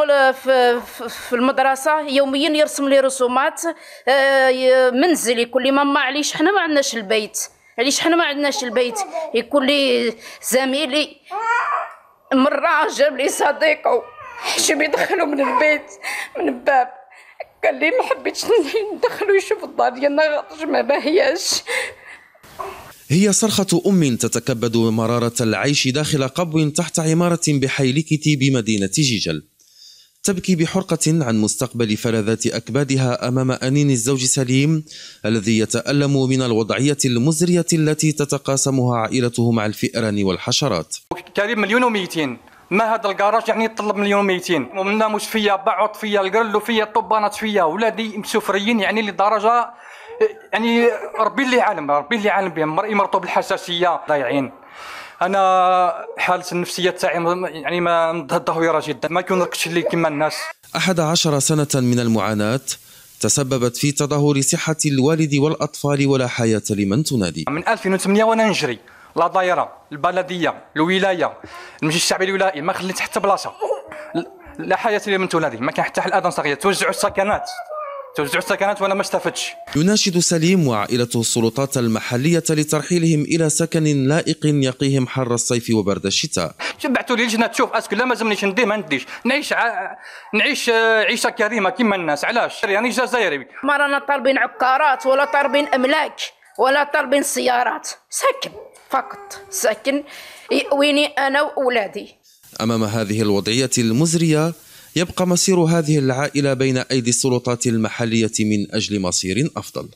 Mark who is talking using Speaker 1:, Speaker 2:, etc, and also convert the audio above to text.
Speaker 1: في في المدرسه يوميا يرسم لي رسومات آه، منزل يقول لي ماما علاش حنا ما عندناش البيت علاش حنا ما عندناش البيت يقول لي زميلي مره جاب لي صديقه حشم يدخلوا من البيت من الباب قال لي ما حبيتش ندخلوا يشوف الدار ديالنا ما باهياش
Speaker 2: هي صرخة أم تتكبد مرارة العيش داخل قبو تحت عمارة بحي لكتي بمدينة جيجل تبكي بحرقة عن مستقبل فلذات أكبادها أمام أنين الزوج سليم الذي يتألم من الوضعية المزرية التي تتقاسمها عائلته مع الفئران والحشرات
Speaker 3: كريم مليون وميتين ما هذا الكراج يعني يطلب مليون وميتين ومنا مش فيا بعض فيا القرل فيا طبانات فيا ولادي مسفريين يعني لدرجه يعني ربي اللي عالم ربي اللي عالم بهم مرئي مرطوب الحساسيه ضايعين انا حالتي النفسيه تاعي يعني ما متدهوره جدا ما كنركزش لي
Speaker 2: كما الناس عشر سنه من المعاناه تسببت في تدهور صحه الوالد والاطفال ولا حياه لمن تنادي من 2008 وانا نجري لا دايره
Speaker 3: البلديه الولايه المجلس الشعبي الولائي ما خليت حتى بلاصه لا حياه لمن تنادي ما كان حتى الاذان صغير توزعوا السكنات توزيع سكنات وانا ما استفدتش
Speaker 2: يناشد سليم وعائلته السلطات المحلية لترحيلهم إلى سكن لائق يقيهم حر الصيف وبرد الشتاء
Speaker 3: شبعتوا لي لجنة تشوف اسكو لا ما زمنيش نديه ما نديش نعيش ع... نعيش آه، عيشة كريمة كما الناس علاش يعني جزائري
Speaker 1: ما رانا طالبين عقارات ولا طالبين أملاك ولا طالبين سيارات سكن فقط سكن يأويني أنا وأولادي
Speaker 2: أمام هذه الوضعية المزرية يبقى مصير هذه العائلة بين أيدي السلطات المحلية من أجل مصير أفضل